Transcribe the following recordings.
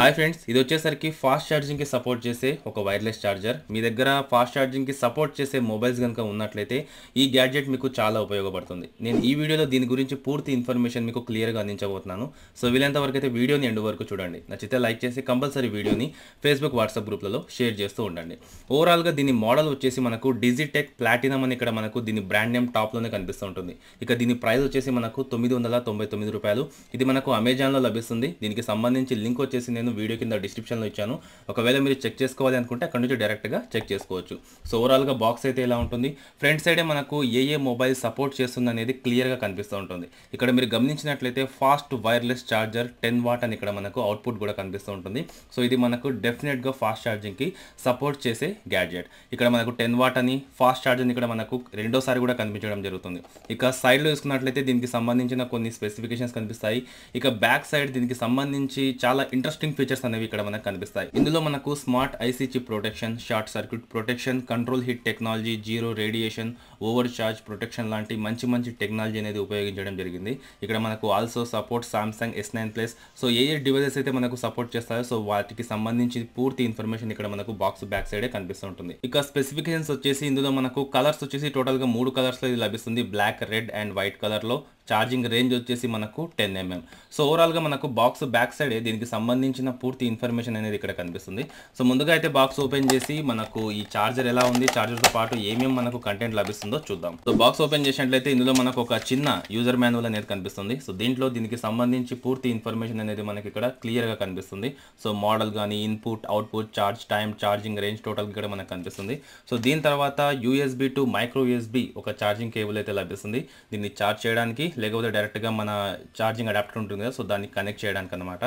hi friends ఇది వచ్చేసరికి fast ఛార్జింగ్కి సపోర్ట్ చేసే ఒక వైర్లెస్ ఛార్జర్ మీ దగ్గర ఫాస్ట్ ఛార్జింగ్కి సపోర్ట్ చేసే మొబైల్స్ కనుక ఉన్నట్లయితే ఈ గ్యాడ్జెట్ మీకు చాలా ఉపయోగపడుతుంది నేను ఈ వీడియోలో దీని గురించి పూర్తి ఇన్ఫర్మేషన్ మీకు క్లియర్గా అందించబోతున్నాను సో వీలైనంత వరకు అయితే వీడియోని ఎండు వరకు చూడండి నచ్చితే లైక్ చేసి కంపల్సరీ వీడియోని ఫేస్బుక్ వాట్సాప్ గ్రూప్లలో షేర్ చేస్తూ ఉండండి ఓవరాల్గా దీని మోడల్ వచ్చేసి మనకు డిజిటెక్ ప్లాటినం అని ఇక్కడ మనకు దీని బ్రాండ్ నేమ్ టాప్లోనే కనిపిస్తూ ఉంటుంది ఇక దీని ప్రైస్ వచ్చేసి మనకు తొమ్మిది వందల తొంభై తొమ్మిది రూపాయలు ఇది మనకు అమెజాన్లో లభిస్తుంది దీనికి సంబంధించి లింక్ వచ్చేసి నేను వీడియో కింద డిస్క్రిప్షన్లో ఇచ్చాను ఒకవేళ మీరు చెక్ చేసుకోవాలి అనుకుంటే అక్కడ నుంచి డైరెక్ట్గా చెక్ చేసుకోవచ్చు సో ఓవరాల్గా బాక్స్ అయితే ఎలా ఉంటుంది ఫ్రంట్ సైడే మనకు ఏ ఏ మొబైల్ సపోర్ట్ చేస్తుంది అనేది క్లియర్గా కనిపిస్తూ ఉంటుంది ఇక్కడ మీరు గమనించినట్లయితే fast wireless charger ten watt అని ఇక్కడ మనకు అవుట్పుట్ కూడా కనిపిస్తూ ఉంటుంది సో ఇది మనకు డెఫినెట్గా ఫాస్ట్ ఛార్జింగ్కి సపోర్ట్ చేసే గ్యాడ్జెట్ ఇక్కడ మనకు టెన్ వాట్ అని ఫాస్ట్ ఛార్జ్ అని ఇక్కడ మనకు రెండోసారి కూడా కనిపించడం జరుగుతుంది ఇక సైడ్లో చూసుకున్నట్లయితే దీనికి సంబంధించిన కొన్ని స్పెసిఫికేషన్స్ కనిపిస్తాయి ఇక బ్యాక్ సైడ్ దీనికి సంబంధించి చాలా ఇంట్రెస్ట్ ఇంట్రెస్టింగ్ ఫీచర్స్ అనేవి ఇక్కడ మనకు కనిపిస్తాయి ఇందులో మనకు smart IC chip protection short circuit protection control hit technology zero radiation over charge protection లాంటి మంచి మంచి టెక్నాలజీ అనేది ఉపయోగించడం జరిగింది ఇక్కడ మనకు also support Samsung S nine plus so ఏ ఏ డివైసెస్ అయితే మనకు సపోర్ట్ చేస్తాయో సో వాటికి సంబంధించి పూర్తి ఇన్ఫర్మేషన్ ఇక్కడ మనకు బాక్స్ బ్యాక్ సైడే కనిపిస్తుంటుంది ఇక స్పెసిఫికేషన్స్ వచ్చేసి ఇందులో మనకు కలర్స్ వచ్చేసి టోటల్ గా మూడు కలర్స్ ఇది లభిస్తుంది black red and white colour లో ఛార్జింగ్ రేంజ్ వచ్చేసి మనకు టెన్ ఎంఎం సో ఓవరాల్ గా మనకు బాక్స్ బ్యాక్ సైడ్ దీనికి సంబంధించి సంబంధించిన పూర్తి ఇన్ఫర్మేషన్ అనేది ఇక్కడ కనిపిస్తుంది సో ముందుగా అయితే బాక్స్ ఓపెన్ చేసి మనకు ఈ చార్జర్ ఎలా ఉంది చార్జర్ తో పాటు ఏమేమి మనకు కంటెంట్ లభిస్తుందో చూద్దాం సో బాక్స్ ఓపెన్ చేసినట్లయితే ఇందులో మనకు ఒక చిన్న యూజర్ మాన్యువల్ అనేది కనిపిస్తుంది సో దీంట్లో దీనికి సంబంధించి పూర్తి ఇన్ఫర్మేషన్ అనేది మనకి ఇక్కడ క్లియర్ గా కనిపిస్తుంది సో మోడల్ కానీ input output charge time charging range total ఇక్కడ మనకు కనిపిస్తుంది సో దీని తర్వాత యూఎస్బి టు మైక్రో యూఎస్బి ఒక ఛార్జింగ్ కేబుల్ అయితే లభిస్తుంది దీన్ని చార్జ్ చేయడానికి లేకపోతే డైరెక్ట్ గా మన చార్జింగ్ అడాప్టర్ ఉంటుంది కదా సో దాన్ని కనెక్ట్ చేయడానికి అనమాట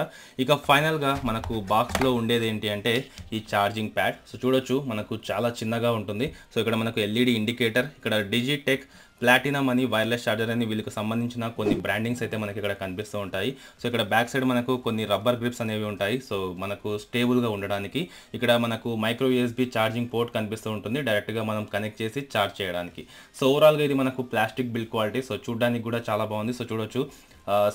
ఇక ఫైనల్ ఫైనల్గా మనకు బాక్స్లో ఉండేది ఏంటి అంటే ఈ ఛార్జింగ్ ప్యాడ్ సో చూడొచ్చు మనకు చాలా చిన్నగా ఉంటుంది సో ఇక్కడ మనకు ఎల్ఈడి ఇండికేటర్ e ఇక్కడ డిజిటెక్ ప్లాటినం అని వైర్లెస్ ఛార్జర్ అని వీళ్ళకి సంబంధించిన కొన్ని బ్రాండింగ్స్ అయితే మనకి ఇక్కడ కనిపిస్తూ ఉంటాయి సో ఇక్కడ బ్యాక్ సైడ్ మనకు కొన్ని రబ్బర్ గ్రిప్స్ అనేవి ఉంటాయి సో మనకు స్టేబుల్గా ఉండడానికి ఇక్కడ మనకు మైక్రో యూఎస్బీ ఛార్జింగ్ పోర్ట్ కనిపిస్తూ ఉంటుంది డైరెక్ట్గా మనం కనెక్ట్ చేసి ఛార్జ్ చేయడానికి సో ఓవరాల్గా ఇది మనకు ప్లాస్టిక్ బిల్డ్ క్వాలిటీ సో చూడడానికి కూడా చాలా బాగుంది సో చూడొచ్చు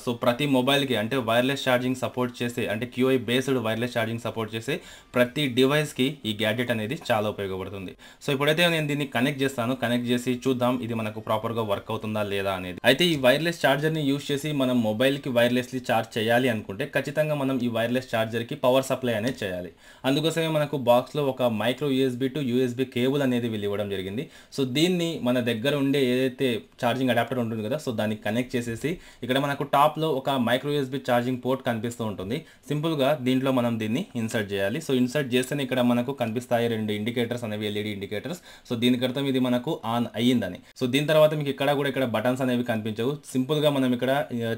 సో ప్రతి మొబైల్కి అంటే వైర్లెస్ ఛార్జింగ్ సపోర్ట్ చేసే అంటే Qi based wireless charging support చేసే ప్రతి డివైస్కి ఈ గ్యాడ్జెట్ అనేది చాలా ఉపయోగపడుతుంది సో ఇప్పుడైతే నేను దీన్ని కనెక్ట్ చేస్తాను కనెక్ట్ చేసి చూద్దాం ఇది మనకు ప్రాపర్గా వర్క్ అవుతుందా లేదా అనేది అయితే ఈ వైర్లెస్ ఛార్జర్ని యూజ్ చేసి మనం మొబైల్కి వైర్లెస్లీ ఛార్జ్ చేయాలి అనుకుంటే ఖచ్చితంగా మనం ఈ వైర్లెస్ ఛార్జర్కి పవర్ సప్లై అనేది చేయాలి అందుకోసమే మనకు బాక్స్లో ఒక micro USB to USB cable అనేది వెళ్ళివ్వడం జరిగింది సో దీన్ని మన దగ్గర ఉండే ఏదైతే ఛార్జింగ్ అడాప్టర్ ఉంటుంది కదా సో దాన్ని కనెక్ట్ చేసేసి ఇక్కడ మనకు మనకు టాప్లో ఒక మైక్రో యూఎస్బి ఛార్జింగ్ పోర్ట్ కనిపిస్తూ ఉంటుంది సింపుల్గా దీంట్లో మనం దీన్ని ఇన్సర్ట్ చేయాలి సో ఇన్సర్ట్ చేస్తేనే ఇక్కడ మనకు కనిపిస్తాయి రెండు ఇండికేటర్స్ అనేవి ఎల్ఈడి ఇండికేటర్స్ సో దీని క్రితం ఇది మనకు ఆన్ అయ్యిందని సో దీని తర్వాత మీకు ఇక్కడ కూడా ఇక్కడ బటన్స్ అనేవి కనిపించవు సింపుల్గా మనం ఇక్కడ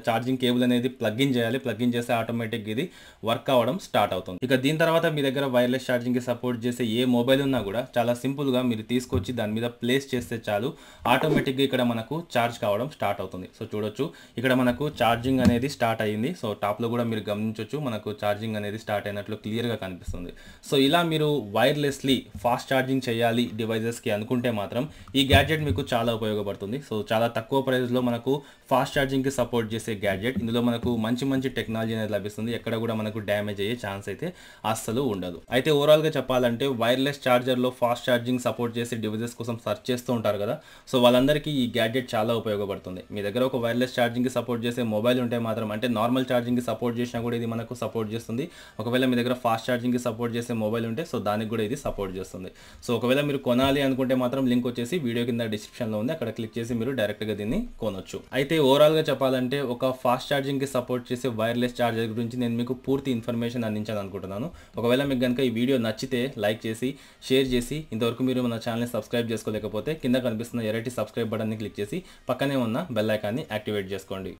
ఛార్జింగ్ కేబుల్ అనేది ప్లగ్ఇన్ చేయాలి ప్లగ్ఇన్ చేస్తే ఆటోమేటిక్ ఇది వర్క్ అవ్వడం స్టార్ట్ అవుతుంది ఇక దీని తర్వాత మీ దగ్గర వైర్లెస్ ఛార్జింగ్కి సపోర్ట్ చేసే ఏ మొబైల్ ఉన్నా కూడా చాలా సింపుల్గా మీరు తీసుకొచ్చి దాని మీద ప్లేస్ చేస్తే చాలు ఆటోమేటిక్గా ఇక్కడ మనకు ఛార్జ్ కావడం స్టార్ట్ అవుతుంది సో చూడొచ్చు ఇక్కడ మనకు ఛార్జింగ్ అనేది స్టార్ట్ అయ్యింది సో టాప్లో కూడా మీరు గమనించవచ్చు మనకు ఛార్జింగ్ అనేది స్టార్ట్ అయినట్లు క్లియర్గా కనిపిస్తుంది సో ఇలా మీరు వైర్లెస్లీ ఫాస్ట్ ఛార్జింగ్ చేయాలి డివైజెస్కి అనుకుంటే మాత్రం ఈ గ్యాడ్జెట్ మీకు చాలా ఉపయోగపడుతుంది సో చాలా తక్కువ ప్రైస్లో మనకు ఫాస్ట్ ఛార్జింగ్కి సపోర్ట్ చేసే గ్యాడ్జెట్ ఇందులో మనకు మంచి మంచి టెక్నాలజీ అనేది లభిస్తుంది ఎక్కడ కూడా మనకు డ్యామేజ్ అయ్యే ఛాన్స్ అయితే అస్సలు ఉండదు అయితే ఓవరాల్గా చెప్పాలంటే వైర్లెస్ ఛార్జర్లో ఫాస్ట్ ఛార్జింగ్ సపోర్ట్ చేసే డివైజెస్ కోసం సర్చ్ చేస్తూ ఉంటారు కదా సో వాళ్ళందరికీ ఈ గ్యాడ్జెట్ చాలా ఉపయోగపడుతుంది మీ దగ్గర ఒక వైర్లెస్ ఛార్జింగ్కి సపోర్ట్ చేసే మొబైల్ ఉంటే మాత్రం అంటే నార్మల్ ఛార్జింగ్కి సపోర్ట్ చేసినా కూడా ఇది మనకు సపోర్ట్ చేస్తుంది ఒకవేళ మీ దగ్గర ఫాస్ట్ ఛార్జింగ్కి సపోర్ట్ చేసే మొబైల్ ఉంటే సో దానికి కూడా ఇది సపోర్ట్ చేస్తుంది సో ఒకవేళ మీరు కొనాలి అనుకుంటే మాత్రం లింక్ వచ్చేసి వీడియో కింద డిస్క్రిప్షన్లో ఉంది అక్కడ క్లిక్ చేసి మీరు డైరెక్ట్గా దీన్ని కొనొచ్చు అయితే ఓవరాల్గా చెప్పాలంటే ఒక ఫాస్ట్ ఛార్జింగ్కి సపోర్ట్ చేసే వైర్లెస్ ఛార్జర్ గురించి నేను మీకు పూర్తి ఇన్ఫర్మేషన్ అందించాను అనుకుంటున్నాను ఒకవేళ మీకు కనుక ఈ వీడియో నచ్చితే లైక్ చేసి షేర్ చేసి ఇంతవరకు మీరు మన ఛానల్ని సబ్స్క్రైబ్ చేసుకోలేకపోతే కింద కనిపిస్తున్న ఎరటి సబ్స్క్రైబ్ బటన్ని క్లిక్ చేసి పక్కనే ఉన్న బెల్లైకాన్ని యాక్టివేట్ చేసుకోండి